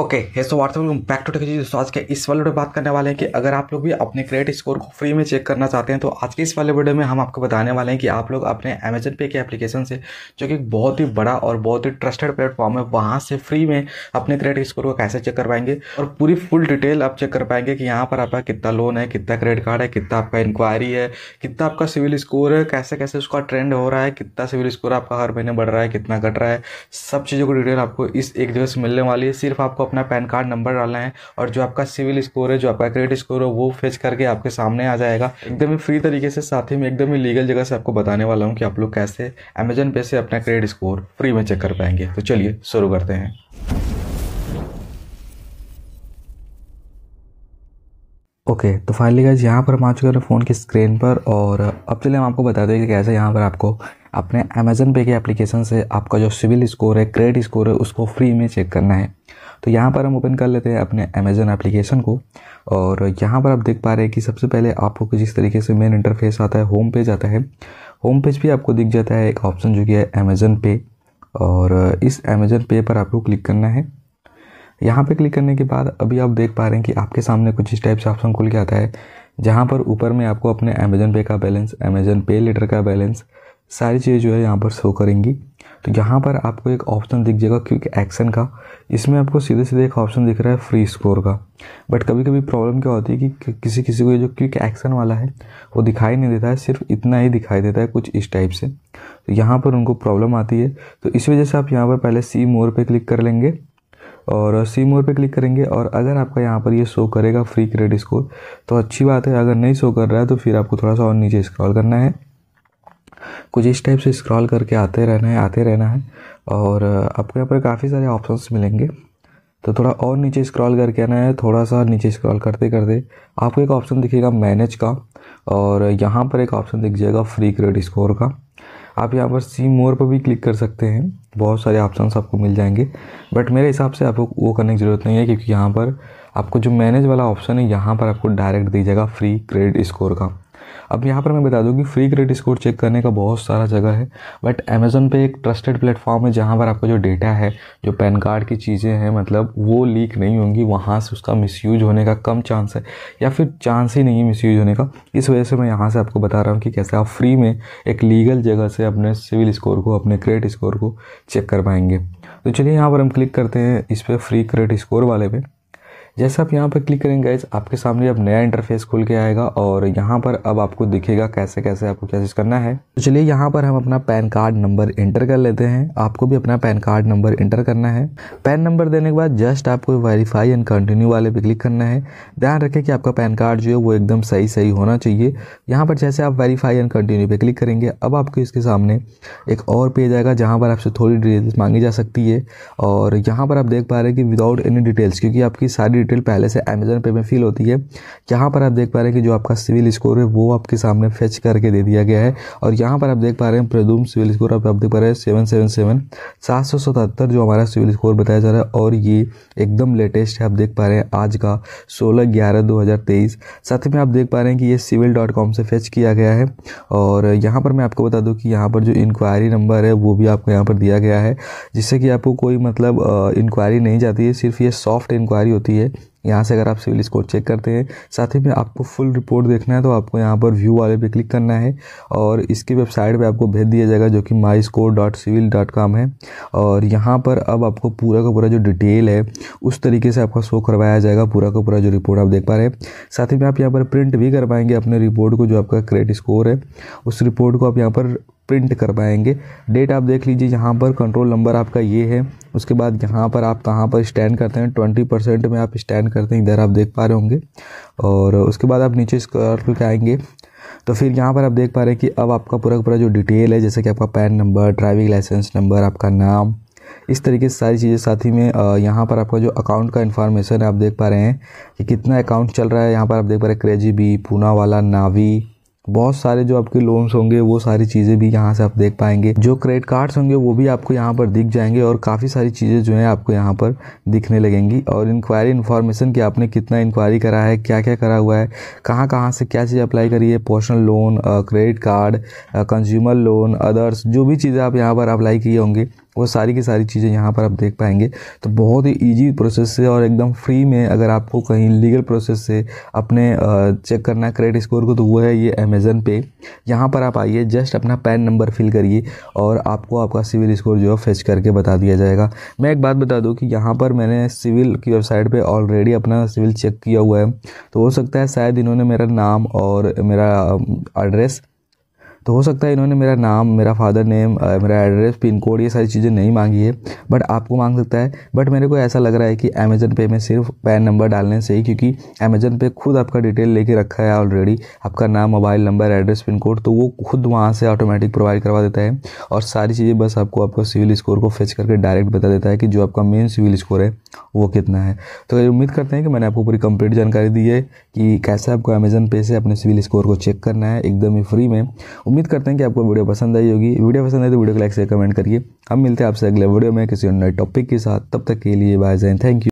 okay है so back to technology दोस्तों आज के इस वाले वीडियो बात करने वाले हैं कि अगर आप लोग भी अपने क्रेडिट स्कोर को फ्री में चेक करना चाहते हैं तो आज के इस वाले वीडियो में हम आपको बताने वाले हैं कि आप लोग अपने अमेजन पे के एप्लीकेशन से जो कि बहुत ही बड़ा और बहुत ही ट्रस्टेड प्लेटफॉर्म है वहाँ से फ्री में अपने क्रेडिट स्कोर को कैसे चेक कर पाएंगे और पूरी फुल डिटेल आप चेक कर पाएंगे कि यहाँ पर आपका कितना लोन है कितना क्रेडिट कार्ड है कितना आपका इंक्वायरी है कितना आपका सिविल स्कोर है कैसे कैसे उसका ट्रेंड हो रहा है कितना सिविल स्कोर आपका हर महीने बढ़ रहा है कितना घट रहा है सब चीज़ों की डिटेल आपको इस एक जगह से मिलने वाली है सिर्फ आपको अपना पैन कार्ड नंबर डालना है और जो आपका सिविल स्कोर है जो आपका क्रेडिट स्कोर है वो फेच करके आपके सामने आ जाएगा एकदम ही फ्री तरीके से साथ ही में एकदम ही लीगल जगह से आपको बताने वाला हूँ कि आप लोग कैसे अमेजन पे से अपना क्रेडिट स्कोर फ्री में चेक कर पाएंगे तो चलिए शुरू करते हैं ओके okay, तो फाइनली गाइज यहाँ पर हम आ चुके हैं फ़ोन की स्क्रीन पर और अब चलिए हम आपको बता दें कि कैसे यहाँ पर आपको अपने अमेजन पे के एप्लीकेशन से आपका जो सिविल स्कोर है क्रेडिट स्कोर है उसको फ्री में चेक करना है तो यहाँ पर हम ओपन कर लेते हैं अपने अमेजन एप्लीकेशन को और यहाँ पर आप देख पा रहे हैं कि सबसे पहले आपको जिस तरीके से मेन इंटरफेस आता है होम पेज आता है होम पेज भी आपको दिख जाता है एक ऑप्शन जो कि है अमेजन पे और इस अमेजन पे पर आपको क्लिक करना है यहाँ पे क्लिक करने के बाद अभी आप देख पा रहे हैं कि आपके सामने कुछ इस टाइप से ऑप्शन खुल के आता है जहाँ पर ऊपर में आपको अपने अमेजन पे का बैलेंस अमेजन पे लेटर का बैलेंस सारी चीज़ें जो है यहाँ पर शो करेंगी तो यहाँ पर आपको एक ऑप्शन दिख जाएगा क्विक एक्शन का इसमें आपको सीधे सीधे एक ऑप्शन दिख रहा है फ्री स्कोर का बट कभी कभी प्रॉब्लम क्या होती है कि, कि किसी किसी को ये जो क्विक एक्शन वाला है वो दिखाई नहीं देता है सिर्फ इतना ही दिखाई देता है कुछ इस टाइप से तो यहाँ पर उनको प्रॉब्लम आती है तो इस वजह से आप यहाँ पर पहले सी मोर पर क्लिक कर लेंगे और सी मोर पे क्लिक करेंगे और अगर आपका यहाँ पर ये शो करेगा फ्री क्रेडिट स्कोर तो अच्छी बात है अगर नहीं शो कर रहा है तो फिर आपको थोड़ा सा और नीचे स्क्रॉल करना है कुछ इस टाइप से स्क्रॉल करके आते रहना है आते रहना है और आपको यहाँ पर काफ़ी सारे ऑप्शंस मिलेंगे तो थोड़ा और नीचे स्क्रॉल करके आना है थोड़ा सा नीचे स्क्रॉल करते करते आपको एक ऑप्शन दिखेगा मैनेज का और यहाँ पर एक ऑप्शन दिख जाएगा फ्री क्रेडिट स्कोर का आप यहाँ पर सी मोर पर भी क्लिक कर सकते हैं बहुत सारे ऑप्शन आपको मिल जाएंगे बट मेरे हिसाब से आपको वो करने की ज़रूरत नहीं है क्योंकि यहाँ पर आपको जो मैनेज वाला ऑप्शन है यहाँ पर आपको डायरेक्ट दीजिएगा फ्री क्रेडिट स्कोर का अब यहाँ पर मैं बता दूँ कि फ्री क्रेडिट स्कोर चेक करने का बहुत सारा जगह है बट अमेज़न पे एक ट्रस्टेड प्लेटफॉर्म है जहाँ पर आपका जो डेटा है जो पैन कार्ड की चीज़ें हैं मतलब वो लीक नहीं होंगी वहाँ से उसका मिसयूज होने का कम चांस है या फिर चांस ही नहीं है मिसयूज होने का इस वजह से मैं यहाँ से आपको बता रहा हूँ कि कैसे आप फ्री में एक लीगल जगह से अपने सिविल स्कोर को अपने क्रेडिट स्कोर को चेक कर पाएंगे तो चलिए यहाँ पर हम क्लिक करते हैं इस पर फ्री क्रेडिट स्कोर वाले पे जैसे आप यहाँ पर क्लिक करेंगे गाइज आपके सामने अब नया इंटरफेस खुल के आएगा और यहाँ पर अब आपको दिखेगा कैसे कैसे आपको क्या चीज़ करना है तो चलिए यहाँ पर हम अपना पैन कार्ड नंबर इंटर कर लेते हैं आपको भी अपना पैन कार्ड नंबर इंटर करना है पैन नंबर देने के बाद जस्ट आपको वेरीफाई एंड कंटिन्यू वाले पे क्लिक करना है ध्यान रखें कि आपका पैन कार्ड जो है वो एकदम सही सही होना चाहिए यहाँ पर जैसे आप वेरीफाई एंड कंटिन्यू पे क्लिक करेंगे अब आपको इसके सामने एक और पेज आएगा जहाँ पर आपसे थोड़ी डिटेल्स मांगी जा सकती है और यहाँ पर आप देख पा रहे हैं कि विदाउट एनी डिटेल्स क्योंकि आपकी सारी डिटेल पहले से अमेजन पे में फील होती है यहाँ पर आप देख पा रहे हैं कि जो आपका सिविल स्कोर है वो आपके सामने फेच करके दे दिया गया है और यहाँ पर आप देख पा रहे हैं प्रदूम सिविल स्कोर आप, आप देख पा रहे हैं सेवन सेवन सेवन सात सौ सतहत्तर जो हमारा सिविल स्कोर बताया जा रहा है और ये एकदम लेटेस्ट है आप देख पा रहे हैं आज का सोलह ग्यारह दो हज़ार तेईस साथ ही में आप देख पा रहे हैं कि ये सिविल डॉट कॉम से फेच किया गया है और यहाँ पर मैं आपको बता दूँ कि यहाँ पर जो इंक्वायरी नंबर है वो भी आपको यहाँ पर दिया गया है जिससे कि आपको कोई मतलब इंक्वायरी नहीं जाती है सिर्फ ये सॉफ्ट इंक्वायरी होती है यहाँ से अगर आप सिविल स्कोर चेक करते हैं साथ ही में आपको फुल रिपोर्ट देखना है तो आपको यहाँ पर व्यू वाले पे क्लिक करना है और इसकी वेबसाइट पे आपको भेज दिया जाएगा जो कि my score dot CIBIL dot com है और यहाँ पर अब आपको पूरा का पूरा जो डिटेल है उस तरीके से आपका शो करवाया जाएगा पूरा का पूरा जो रिपोर्ट आप देख पा रहे हैं साथ ही में आप यहाँ पर प्रिंट भी करवाएंगे अपने रिपोर्ट को जो आपका क्रेडिट स्कोर है उस रिपोर्ट को आप यहाँ पर प्रिंट करवाएंगे डेट आप देख लीजिए यहाँ पर कंट्रोल नंबर आपका ये है उसके बाद यहाँ पर आप कहाँ पर स्टैंड करते हैं ट्वेंटी परसेंट में आप स्टैंड करते हैं इधर आप देख पा रहे होंगे और उसके बाद आप नीचे स्कर्ल के आएंगे तो फिर यहाँ पर आप देख पा रहे हैं कि अब आपका पूरा पूरा जो डिटेल है जैसे कि आपका PAN number driving licence number आपका नाम इस तरीके से सारी चीज़ें साथ ही में यहाँ पर आपका जो अकाउंट का इन्फॉर्मेशन है आप देख पा रहे हैं कि कितना अकाउंट चल रहा है यहाँ पर आप देख पा रहे हैं क्रेजी बी पूना वाला नावी बहुत सारे जो आपके लोन्स होंगे वो सारी चीज़ें भी यहाँ से आप देख पाएंगे जो क्रेडिट कार्ड्स होंगे वो भी आपको यहाँ पर दिख जाएंगे और काफ़ी सारी चीज़ें जो हैं आपको यहाँ पर दिखने लगेंगी और इंक्वायरी इन्फॉर्मेशन कि आपने कितना इंक्वायरी करा है क्या क्या करा हुआ है कहाँ कहाँ से क्या चीज़ अप्लाई करी है personal loan credit card consumer loan others जो भी चीज़ें आप यहाँ पर अप्लाई किए होंगे वो सारी की सारी चीज़ें यहाँ पर आप देख पाएंगे तो बहुत ही इजी प्रोसेस से और एकदम फ्री में अगर आपको कहीं लीगल प्रोसेस से अपने चेक करना है क्रेडिट स्कोर को तो वो है ये अमेज़न पे यहाँ पर आप आइए जस्ट अपना पैन नंबर फिल करिए और आपको आपका सिविल स्कोर जो है फेच करके बता दिया जाएगा मैं एक बात बता दूँ कि यहाँ पर मैंने सिविल की वेबसाइट पर ऑलरेडी अपना सिविल चेक किया हुआ है तो हो सकता है शायद इन्होंने मेरा नाम और मेरा एड्रेस तो हो सकता है इन्होंने मेरा नाम मेरा फादर नेम मेरा एड्रेस पिन कोड ये सारी चीज़ें नहीं मांगी है बट आपको मांग सकता है बट मेरे को ऐसा लग रहा है कि अमेज़न पे में सिर्फ पैन नंबर डालने से ही क्योंकि अमेज़न पे खुद आपका डिटेल लेके रखा है ऑलरेडी आपका नाम mobile number address pin code तो वो खुद वहाँ से ऑटोमेटिक प्रोवाइड करवा देता है और सारी चीज़ें बस आपको आपका सिविल स्कोर को फेच करके डायरेक्ट बता देता है कि जो आपका मेन सिविल स्कोर है वो कितना है तो उम्मीद करते हैं कि मैंने आपको पूरी कंप्लीट जानकारी दी है कि कैसे आपको अमेज़न पे से अपने सिविल स्कोर को चेक करना है एकदम ही फ्री में उम्मीद करते हैं कि आपको वीडियो पसंद आई होगी वीडियो पसंद आई तो वीडियो को लाइक से कमेंट करिए हम मिलते हैं आपसे अगले वीडियो में किसी नए टॉपिक के साथ तब तक के लिए बाय जैन थैंक यू